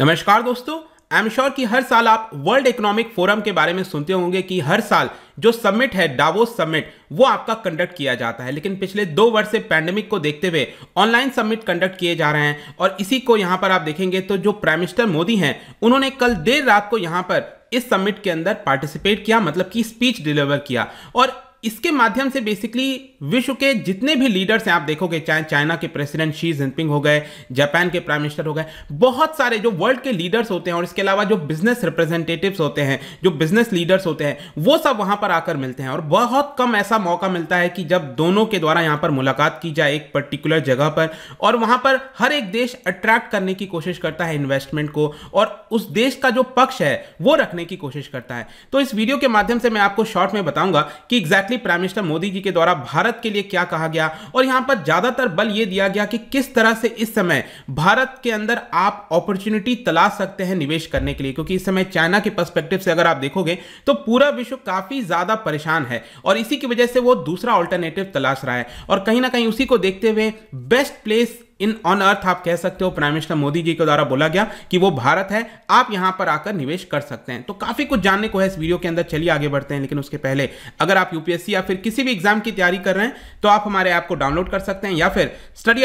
नमस्कार दोस्तों I am sure कि हर साल आप वर्ल्ड इकोनॉमिक फोरम के बारे में सुनते होंगे कि हर साल जो समिट है डावोस समिट वो आपका कंडक्ट किया जाता है लेकिन पिछले दो वर्ष से पैंडेमिक को देखते हुए ऑनलाइन समिट कंडक्ट किए जा रहे हैं और इसी को यहां पर आप देखेंगे तो जो प्राइम मिनिस्टर मोदी हैं उन्होंने कल देर रात को यहां पर इस समिट के अंदर पार्टिसिपेट किया मतलब कि स्पीच डिलीवर किया और इसके माध्यम से बेसिकली विश्व के जितने भी लीडर्स हैं आप देखोगे चाहे चाइना के प्रेसिडेंट शी जिनपिंग हो गए जापान के प्राइम मिनिस्टर हो गए बहुत सारे जो वर्ल्ड के लीडर्स होते हैं और इसके अलावा जो बिजनेस रिप्रेजेंटेटिव्स होते हैं जो बिजनेस लीडर्स होते हैं वो सब वहां पर आकर मिलते हैं और बहुत कम ऐसा मौका मिलता है कि जब दोनों के द्वारा यहां पर मुलाकात की जाए एक पर्टिकुलर जगह पर और वहां पर हर एक देश अट्रैक्ट करने की कोशिश करता है इन्वेस्टमेंट को और उस देश का जो पक्ष है वो रखने की कोशिश करता है तो इस वीडियो के माध्यम से मैं आपको शॉर्ट में बताऊंगा कि exactly exactly prime minister Modi ji के द्वारा भारत के लिए क्या कहा गया और यहां पर ज्यादातर बल यह दिया गया कि किस तरह से इस समय भारत के अंदर आप अपॉर्चुनिटी तलाश सकते हैं निवेश करने के लिए क्योंकि इस समय चाइना के पर्सपेक्टिव से अगर आप देखोगे तो पूरा विश्व काफी ज्यादा परेशान है और इसी की वजह से वो दूसरा ऑल्टरनेटिव तलाश रहा है और कहीं ना कहीं उसी को देखते हुए best place in on earth आप कह सकते हो प्राइम मिनिस्टर मोदी जी के द्वारा बोला गया कि वो भारत है आप यहां पर आकर निवेश कर सकते हैं तो काफी कुछ जानने को है इस वीडियो के अंदर चलिए आगे बढ़ते हैं लेकिन उसके पहले अगर आप यूपीएससी या फिर किसी भी एग्जाम की तैयारी कर रहे हैं तो आप हमारे ऐप को डाउनलोड कर सकते हैं या फिर स्टडी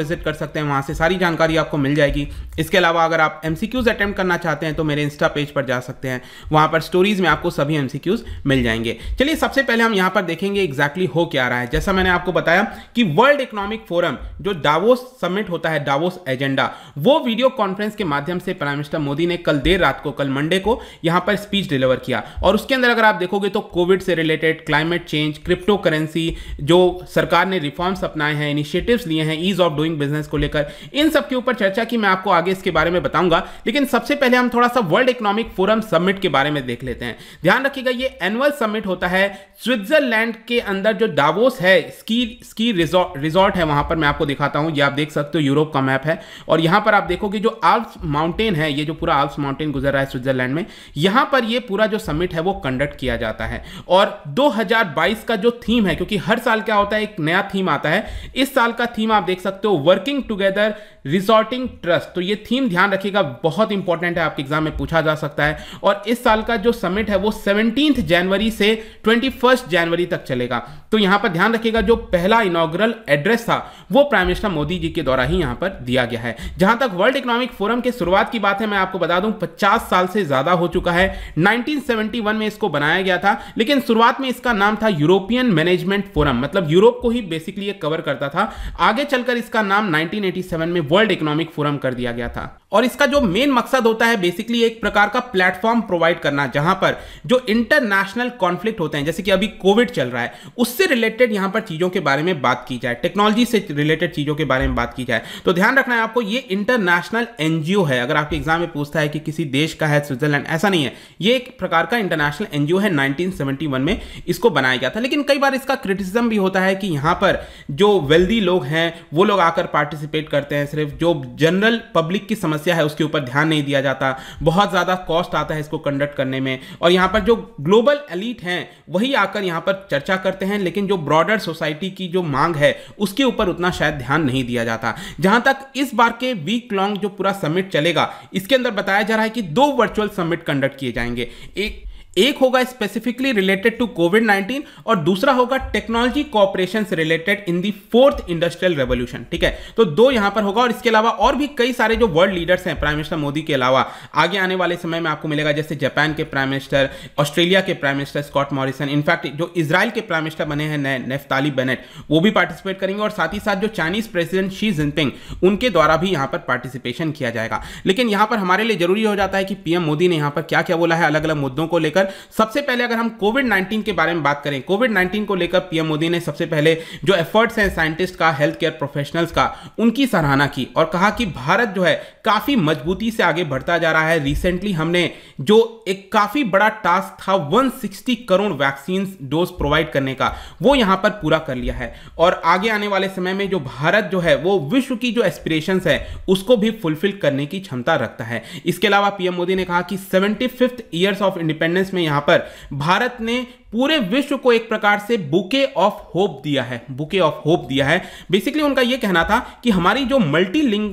विजिट कर सकते हैं वहां से सारी जानकारी आपको मिल जाएगी इसके अलावा अगर आप एमसीक्यूज अटेम्प्ट करना चाहते हैं तो मेरे इंस्टा पेज पर जा सकते हैं वहां पर स्टोरीज में आपको सभी एमसीक्यूज मिल जाएंगे चलिए सबसे पहले हम यहां पर देखेंगे एग्जैक्टली हो क्या रहा है जैसा मैंने आपको बताया कि वर्ल्ड इकोनॉमिक फोरम जो दावोस दावोस समिट होता है दावोस एजेंडा वो वीडियो कॉन्फ्रेंस के माध्यम से प्राइम मिनिस्टर मोदी ने कल देर रात को कल मंडे को यहां पर स्पीच डिलीवर किया और उसके अंदर अगर आप देखोगे तो कोविड से related climate change crypto currency जो सरकार ने रिफॉर्म्स अपनाए हैं इनिशिएटिव्स लिए हैं ईज ऑफ डूइंग बिजनेस को लेकर इन सब के ऊपर चर्चा की मैं आपको आगे इसके बारे में बताऊंगा लेकिन सबसे पहले हम थोड़ा सा वर्ल्ड इकोनॉमिक फोरम समिट के बारे में देख लेते हैं ध्यान रखिएगा ये एनुअल समिट होता है स्विट्जरलैंड के अंदर जो दावोस है स्की स्की रिजॉर्ट है वहां पर मैं आपको दिखाता हूं या आप देख सकते हो यूरोप का मैप है और यहां पर आप देखोगे जो आल्प्स माउंटेन है ये जो पूरा आल्प्स माउंटेन गुजर रहा है स्विट्जरलैंड में यहां पर ये पूरा जो समिट है वो कंडक्ट किया जाता है और 2022 का जो थीम है क्योंकि हर साल क्या होता है एक नया थीम आता है इस साल का थीम आप देख सकते हो वर्किंग टूगेदर रिजॉर्टिंग ट्रस्ट तो ये थीम ध्यान रखिएगा बहुत इंपॉर्टेंट है आपके एग्जाम में पूछा जा सकता है और इस साल का जो समिट है वो सेवनटीन जनवरी से ट्वेंटी जनवरी तक चलेगा तो यहां पर ध्यान रखिएगा जो पहला इनोग्रल एड्रेस था वो प्राइम मिनिस्टर मोदी मोदी जी के द्वारा ही यहां पर दिया गया है जहां तक वर्ल्ड इकोनॉमिक फोरम के शुरुआत की बात है मैं आपको बता दूं 50 साल से ज़्यादा हो चुका है 1971 में इसको बनाया गया था लेकिन शुरुआत में इसका नाम था यूरोपियन मैनेजमेंट फोरम मतलब यूरोप को ही बेसिकली कवर करता था आगे चलकर इसका नाम नाइनटीन में वर्ल्ड इकोनॉमिक फोरम कर दिया गया था और इसका जो मेन मकसद होता है बेसिकली एक प्रकार का प्लेटफॉर्म प्रोवाइड करना जहां पर जो इंटरनेशनल कॉन्फ्लिक्ट होते हैं जैसे कि अभी कोविड चल रहा है उससे रिलेटेड यहां पर चीज़ों के बारे में बात की जाए टेक्नोलॉजी से रिलेटेड चीज़ों के बारे में बात की जाए तो ध्यान रखना है आपको ये इंटरनेशनल एनजीओ है अगर आपके एग्जाम में पूछता है कि किसी देश का है स्विट्जरलैंड ऐसा नहीं है ये एक प्रकार का इंटरनेशनल एनजीओ है नाइनटीन में इसको बनाया गया था लेकिन कई बार इसका क्रिटिसिज्म भी होता है कि यहां पर जो वेल्दी लोग हैं वो लोग आकर पार्टिसिपेट करते हैं सिर्फ जो जनरल पब्लिक की समस्या समस्या है उसके ऊपर ध्यान नहीं दिया जाता बहुत ज़्यादा कॉस्ट आता है इसको कंडक्ट करने में और यहाँ पर जो ग्लोबल एलिट हैं वही आकर यहाँ पर चर्चा करते हैं लेकिन जो ब्रॉडर सोसाइटी की जो मांग है उसके ऊपर उतना शायद ध्यान नहीं दिया जाता जहाँ तक इस बार के वीक लॉन्ग जो पूरा समिट चलेगा इसके अंदर बताया जा रहा है कि दो वर्चुअल समिट कंडक्ट किए जाएंगे एक एक होगा स्पेसिफिकली रिलेटेड टू कोविड 19 और दूसरा होगा technology cooperation related in the fourth industrial revolution ठीक है तो दो यहां पर होगा और इसके अलावा और भी कई सारे जो वर्ल्ड लीडर्स हैं प्राइम मिनिस्टर मोदी के अलावा आगे आने वाले समय में आपको मिलेगा जैसे जापान के प्राइम मिनिस्टर ऑस्ट्रेलिया के prime minister Scott Morrison in fact जो इसराइल के प्राइम मिनिस्टर बने हैं ने, नेफ्ताली बेनेट वो भी पार्टिसिपेट करेंगे और साथ ही साथ जो चाइनीज प्रेसिडेंट शी जिनपिंग उनके द्वारा भी यहां पर पार्टिसिपेशन किया जाएगा लेकिन यहां पर हमारे लिए जरूरी हो जाता है कि पीएम मोदी ने यहां पर क्या क्या बोला है अलग अलग मुद्दों को लेकर लेकर सबसे पहले अगर हम कोविड नाइन्टीन के बारे में बात करें कोविड नाइन्टीन को लेकर पीएम मोदी ने सबसे पहले जो एफर्ट्स हैं साइंटिस्ट का हेल्थ केयर प्रोफेशनल्स का उनकी सराहना की और कहा कि भारत जो है काफ़ी मजबूती से आगे बढ़ता जा रहा है रिसेंटली हमने जो एक काफ़ी बड़ा टास्क था 160 करोड़ वैक्सीन डोज प्रोवाइड करने का वो यहां पर पूरा कर लिया है और आगे आने वाले समय में जो भारत जो है वो विश्व की जो एस्पिरेशन है उसको भी फुलफिल करने की क्षमता रखता है इसके अलावा पीएम मोदी ने कहा कि seventy fifth of independence sentence में यहां पर भारत ने पूरे विश्व को एक प्रकार से बुके ऑफ होप दिया है बुके ऑफ होप दिया है बेसिकली उनका यह कहना था कि हमारी जो मल्टी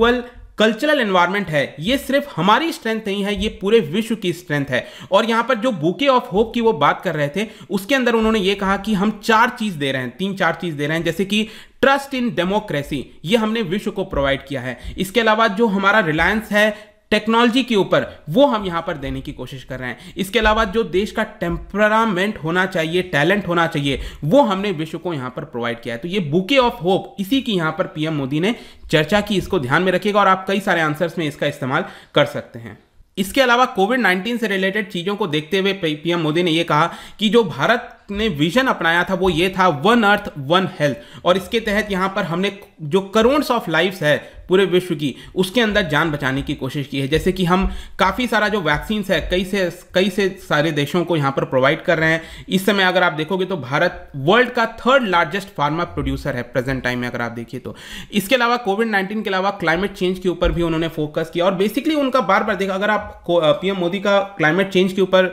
कल्चरल एनवायरनमेंट है ये सिर्फ हमारी स्ट्रेंथ नहीं है ये पूरे विश्व की स्ट्रेंथ है और यहाँ पर जो बुके ऑफ होप की वो बात कर रहे थे उसके अंदर उन्होंने ये कहा कि हम चार चीज़ दे रहे हैं तीन चार चीज़ दे रहे हैं जैसे कि ट्रस्ट इन डेमोक्रेसी ये हमने विश्व को प्रोवाइड किया है इसके अलावा जो हमारा रिलायंस है टेक्नोलॉजी के ऊपर वो हम यहाँ पर देने की कोशिश कर रहे हैं इसके अलावा जो देश का टेम्परामेंट होना चाहिए टैलेंट होना चाहिए वो हमने विश्व को यहाँ पर प्रोवाइड किया है तो ये बुके ऑफ होप इसी की यहाँ पर पीएम मोदी ने चर्चा की इसको ध्यान में रखिएगा और आप कई सारे आंसर्स में इसका इस्तेमाल कर सकते हैं इसके अलावा कोविड 19 से रिलेटेड चीज़ों को देखते हुए पीएम मोदी ने यह कहा कि जो भारत ने विजन अपनाया था वो ये था वन अर्थ वन हेल्थ और इसके तहत यहाँ पर हमने जो करोड़ ऑफ लाइफ्स है पूरे विश्व की उसके अंदर जान बचाने की कोशिश की है जैसे कि हम काफ़ी सारा जो वैक्सीन्स है कई से कई से सारे देशों को यहाँ पर प्रोवाइड कर रहे हैं इस समय अगर आप देखोगे तो भारत वर्ल्ड का थर्ड लार्जेस्ट फार्मा प्रोड्यूसर है प्रेजेंट टाइम में अगर आप देखिए तो इसके अलावा कोविड नाइन्टीन के अलावा क्लाइमेट चेंज के ऊपर भी उन्होंने फोकस किया और बेसिकली उनका बार बार देखा अगर आप पीएम मोदी का क्लाइमेट चेंज के ऊपर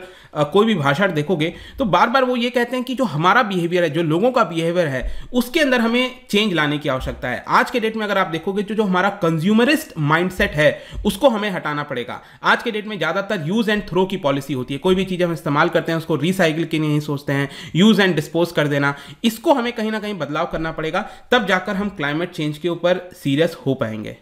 कोई भी भाषण देखोगे तो बार बार वो ये कहते हैं कि जो हमारा बिहेवियर है जो लोगों का बिहेवियर है उसके अंदर हमें चेंज लाने की आवश्यकता है आज के डेट में अगर आप देखोगे तो जो हमारा हमारा कंज्यूमरिस्ट माइंडसेट है उसको हमें हटाना पड़ेगा आज के डेट में ज़्यादातर यूज़ एंड थ्रो की पॉलिसी होती है कोई भी चीज़ हम इस्तेमाल करते हैं उसको रिसाइकिल के लिए नहीं सोचते हैं यूज़ एंड डिस्पोज कर देना इसको हमें कहीं ना कहीं बदलाव करना पड़ेगा तब जाकर हम क्लाइमेट चेंज के ऊपर सीरियस हो पाएंगे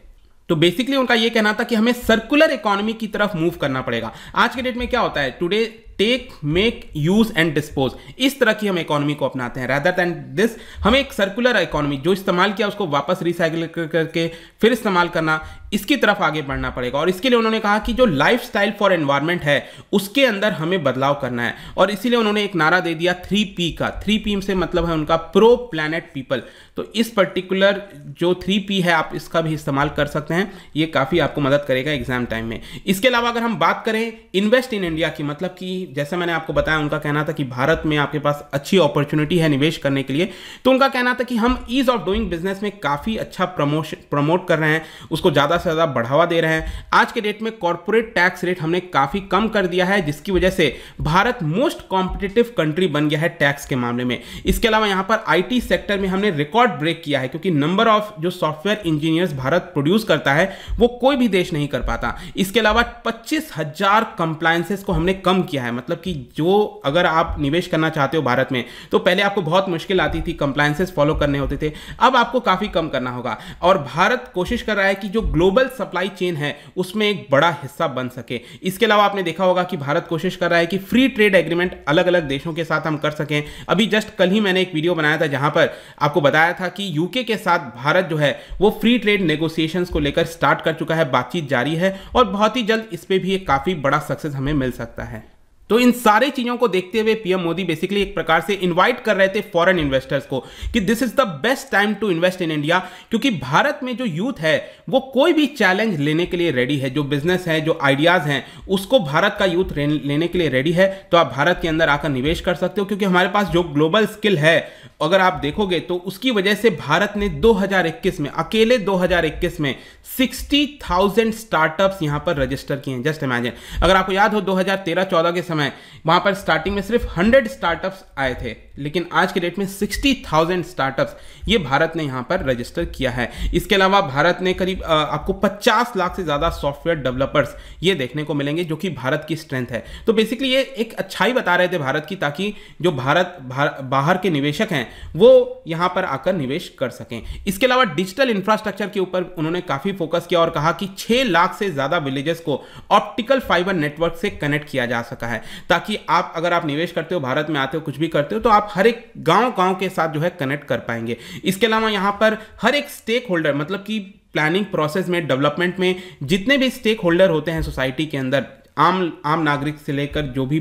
तो बेसिकली उनका ये कहना था कि हमें सर्कुलर इकोनॉमी की तरफ मूव करना पड़ेगा आज के डेट में क्या होता है today take make use and dispose इस तरह की हम इकोनॉमी को अपनाते हैं रादर दैन दिस हमें एक सर्कुलर इकोनॉमी जो इस्तेमाल किया उसको वापस रिसाइकिल करके फिर इस्तेमाल करना इसकी तरफ आगे बढ़ना पड़ेगा और इसके लिए उन्होंने कहा कि जो लाइफ स्टाइल फॉर एनवायरमेंट है उसके अंदर हमें बदलाव करना है और इसीलिए उन्होंने एक नारा दे दिया थ्री पी का थ्री पी से मतलब है उनका प्रो प्लानट पीपल तो इस पर्टिकुलर जो थ्री पी है आप इसका भी इस्तेमाल कर सकते हैं ये काफ़ी आपको मदद करेगा एग्जाम टाइम में इसके अलावा अगर हम बात करें इन्वेस्ट इन इंडिया की मतलब कि जैसे मैंने आपको बताया उनका कहना था कि भारत में आपके पास अच्छी अपॉर्चुनिटी है निवेश करने के लिए तो उनका कहना था कि हम ईज ऑफ डूइंग बिजनेस में काफ़ी अच्छा प्रमोशन प्रमोट कर रहे हैं उसको ज़्यादा से ज़्यादा बढ़ावा दे रहे हैं आज के डेट में कॉरपोरेट टैक्स रेट हमने काफ़ी कम कर दिया है जिसकी वजह से भारत मोस्ट कॉम्पिटेटिव कंट्री बन गया है टैक्स के मामले में इसके अलावा यहाँ पर आई सेक्टर में हमने रिकॉर्ड ब्रेक किया है क्योंकि नंबर ऑफ जो सॉफ्टवेयर इंजीनियर्स भारत प्रोड्यूस करता है वो कोई भी देश नहीं कर पाता इसके अलावा पच्चीस हजार कंप्लायंसेस को हमने कम किया है मतलब कि जो अगर आप निवेश करना चाहते हो भारत में तो पहले आपको बहुत मुश्किल आती थी कंप्लायंसेस फॉलो करने होते थे अब आपको काफ़ी कम करना होगा और भारत कोशिश कर रहा है कि जो ग्लोबल ग्लोबल सप्लाई चेन है उसमें एक बड़ा हिस्सा बन सके इसके अलावा आपने देखा होगा कि भारत कोशिश कर रहा है कि फ्री ट्रेड एग्रीमेंट अलग अलग देशों के साथ हम कर सकें अभी जस्ट कल ही मैंने एक वीडियो बनाया था जहां पर आपको बताया था कि यूके के साथ भारत जो है वो फ्री ट्रेड नेगोसिएशन को लेकर स्टार्ट कर चुका है बातचीत जारी है और बहुत ही जल्द इस पर भी एक काफ़ी बड़ा सक्सेस हमें मिल सकता है तो इन सारे चीजों को देखते हुए पीएम मोदी बेसिकली एक प्रकार से इनवाइट कर रहे थे फॉरेन इन्वेस्टर्स को कि this is the best time to invest in India क्योंकि भारत में जो यूथ है वो कोई भी चैलेंज लेने के लिए रेडी है जो बिजनेस है जो आइडियाज हैं उसको भारत का यूथ लेने के लिए रेडी है तो आप भारत के अंदर आकर निवेश कर सकते हो क्योंकि हमारे पास जो ग्लोबल स्किल है अगर आप देखोगे तो उसकी वजह से भारत ने 2021 में अकेले 2021 में 60,000 स्टार्टअप्स यहां पर रजिस्टर किए हैं जस्ट इमेजिन अगर आपको याद हो 2013-14 के समय वहां पर स्टार्टिंग में सिर्फ 100 स्टार्टअप्स आए थे लेकिन आज के डेट में 60,000 स्टार्टअप्स ये भारत ने यहां पर रजिस्टर किया है इसके अलावा भारत ने करीब आपको 50 लाख से ज़्यादा सॉफ्टवेयर डेवलपर्स ये देखने को मिलेंगे जो कि भारत की स्ट्रेंथ है तो बेसिकली ये एक अच्छाई बता रहे थे भारत की ताकि जो भारत भार, बाहर के निवेशक हैं वो यहां पर आकर निवेश कर सकें इसके अलावा डिजिटल इंफ्रास्ट्रक्चर के ऊपर उन्होंने काफ़ी फोकस किया और कहा कि छह लाख से ज़्यादा विलेजेस को ऑप्टिकल फाइबर नेटवर्क से कनेक्ट किया जा सका है ताकि आप अगर आप निवेश करते हो भारत में आते हो कुछ भी करते हो तो आप हर एक गांव गांव के साथ जो है कनेक्ट कर पाएंगे इसके अलावा यहाँ पर हर एक स्टेक होल्डर मतलब कि प्लानिंग प्रोसेस में डेवलपमेंट में जितने भी स्टेक होल्डर होते हैं सोसाइटी के अंदर आम आम नागरिक से लेकर जो भी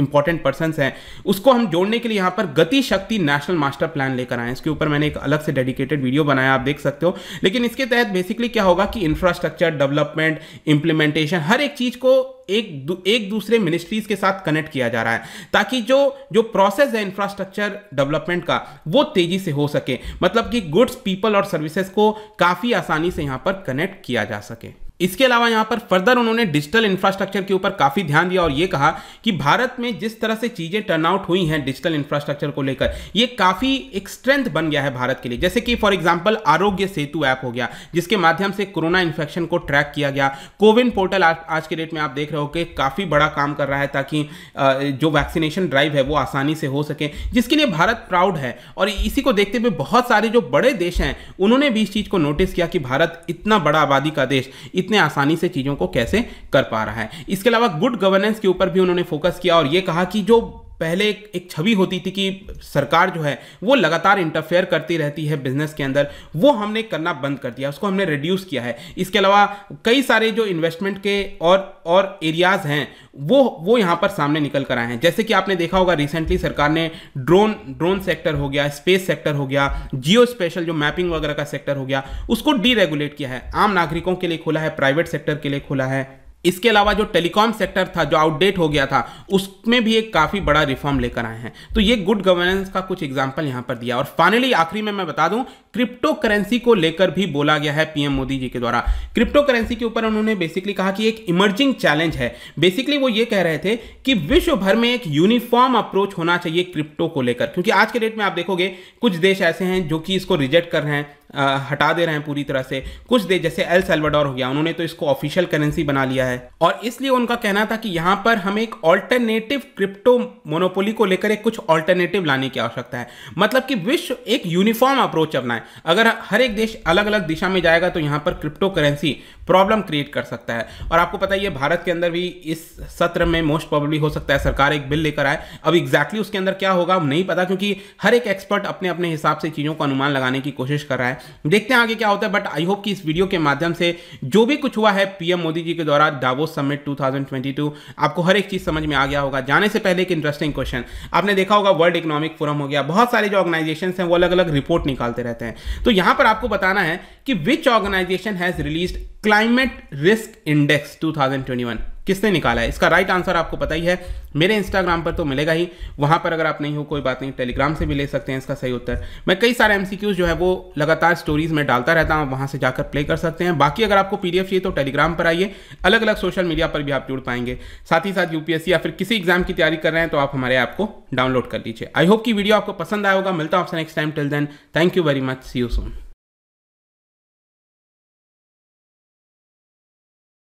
इंपॉर्टेंट पर्सनस हैं उसको हम जोड़ने के लिए यहाँ पर गति शक्ति नेशनल मास्टर प्लान लेकर आए इसके ऊपर मैंने एक अलग से डेडिकेटेड वीडियो बनाया आप देख सकते हो लेकिन इसके तहत बेसिकली क्या होगा कि इंफ्रास्ट्रक्चर डेवलपमेंट इम्प्लीमेंटेशन हर एक चीज़ को एक दू, एक दूसरे मिनिस्ट्रीज के साथ कनेक्ट किया जा रहा है ताकि जो जो प्रोसेस है इंफ्रास्ट्रक्चर डेवलपमेंट का वो तेजी से हो सके मतलब कि गुड्स पीपल और सर्विसेज को काफ़ी आसानी से यहाँ पर कनेक्ट किया जा सके इसके अलावा यहाँ पर फर्दर उन्होंने डिजिटल इंफ्रास्ट्रक्चर के ऊपर काफ़ी ध्यान दिया और ये कहा कि भारत में जिस तरह से चीज़ें टर्नआउट हुई हैं डिजिटल इंफ्रास्ट्रक्चर को लेकर ये काफ़ी एक स्ट्रेंथ बन गया है भारत के लिए जैसे कि फॉर एग्जाम्पल आरोग्य सेतु ऐप हो गया जिसके माध्यम से कोरोना इन्फेक्शन को ट्रैक किया गया कोविन पोर्टल आज, आज के डेट में आप देख रहे हो कि काफ़ी बड़ा काम कर रहा है ताकि जो वैक्सीनेशन ड्राइव है वो आसानी से हो सके जिसके लिए भारत प्राउड है और इसी को देखते हुए बहुत सारे जो बड़े देश हैं उन्होंने भी इस चीज़ को नोटिस किया कि भारत इतना बड़ा आबादी का देश कितने आसानी से चीज़ों को कैसे कर पा रहा है इसके अलावा गुड गवर्नेंस के ऊपर भी उन्होंने फोकस किया और ये कहा कि जो पहले एक, एक छवि होती थी कि सरकार जो है वो लगातार इंटरफेयर करती रहती है बिजनेस के अंदर वो हमने करना बंद कर दिया उसको हमने रिड्यूस किया है इसके अलावा कई सारे जो इन्वेस्टमेंट के और और एरियाज हैं वो वो यहाँ पर सामने निकल कर आए हैं जैसे कि आपने देखा होगा रिसेंटली सरकार ने ड्रोन ड्रोन सेक्टर हो गया स्पेस सेक्टर हो गया जियो स्पेशल जो मैपिंग वगैरह का सेक्टर हो गया उसको डीरेगुलेट किया है आम नागरिकों के लिए खोला है प्राइवेट सेक्टर के लिए खोला है इसके अलावा जो टेलीकॉम सेक्टर था जो आउटडेट हो गया था उसमें भी एक काफ़ी बड़ा रिफॉर्म लेकर आए हैं तो ये गुड गवर्नेंस का कुछ एग्जाम्पल यहाँ पर दिया और फाइनली आखिरी में मैं बता दूं क्रिप्टो करेंसी को लेकर भी बोला गया है पीएम मोदी जी के द्वारा क्रिप्टो करेंसी के ऊपर उन्होंने बेसिकली कहा कि एक इमर्जिंग चैलेंज है बेसिकली वो ये कह रहे थे कि विश्व भर में एक यूनिफॉर्म अप्रोच होना चाहिए क्रिप्टो को लेकर क्योंकि आज के डेट में आप देखोगे कुछ देश ऐसे हैं जो कि इसको रिजेक्ट कर रहे हैं आ, हटा दे रहे हैं पूरी तरह से कुछ देश जैसे एल सेल्वाडोर हो गया उन्होंने तो इसको ऑफिशियल करेंसी बना लिया है और इसलिए उनका कहना था कि यहां पर हमें एक ऑल्टरनेटिव क्रिप्टो मोनोपोली को लेकर एक कुछ ऑल्टरनेटिव लाने की आवश्यकता है मतलब कि विश्व एक यूनिफॉर्म अप्रोच अपनाए अगर हर एक देश अलग अलग दिशा में जाएगा तो यहां पर क्रिप्टो करेंसी सी प्रॉब्लम क्रिएट कर सकता है और आपको पता ही है भारत के अंदर भी इस सत्र में मोस्ट प्रॉब्लली हो सकता है सरकार एक बिल लेकर आए अब एग्जैक्टली उसके अंदर क्या होगा नहीं पता क्योंकि हर एक एक्सपर्ट अपने अपने हिसाब से चीज़ों का अनुमान लगाने की कोशिश कर रहा है देखते हैं आगे क्या होता है बट आई होप कि इस वीडियो के माध्यम से जो भी कुछ हुआ है पीएम मोदी जी के द्वारा डावोस समिट टू आपको हर एक चीज़ समझ में आ गया होगा जाने से पहले एक इंटरेस्टिंग क्वेश्चन आपने देखा होगा वर्ल्ड इकोनॉमिक फोरम हो गया बहुत सारे जो ऑर्गेनाइजेशन हैं वो अलग अलग रिपोर्ट निकालते रहते हैं तो यहाँ पर आपको बताना है कि which organisation has release climate risk index 2021 किसने निकाला है इसका राइट आंसर आपको पता ही है मेरे इंस्टाग्राम पर तो मिलेगा ही वहां पर अगर आप नहीं हो कोई बात नहीं टेलीग्राम से भी ले सकते हैं इसका सही उत्तर मैं कई सारे एमसीक्यूज जो है वो लगातार स्टोरीज में डालता रहता हूं वहां से जाकर प्ले कर सकते हैं बाकी अगर आपको पीडीएफ चाहिए तो टेलीग्राम पर आइए अलग अलग सोशल मीडिया पर भी आप जुड़ पाएंगे साथ ही साथ यूपीएससी या फिर किसी एग्जाम की तैयारी कर रहे हैं तो आप हमारे ऐप को डाउनलोड कर लीजिए आई होप की वीडियो आपको पसंद आया होगा मिलता हूं आपसे next time till then thank you very much see you Son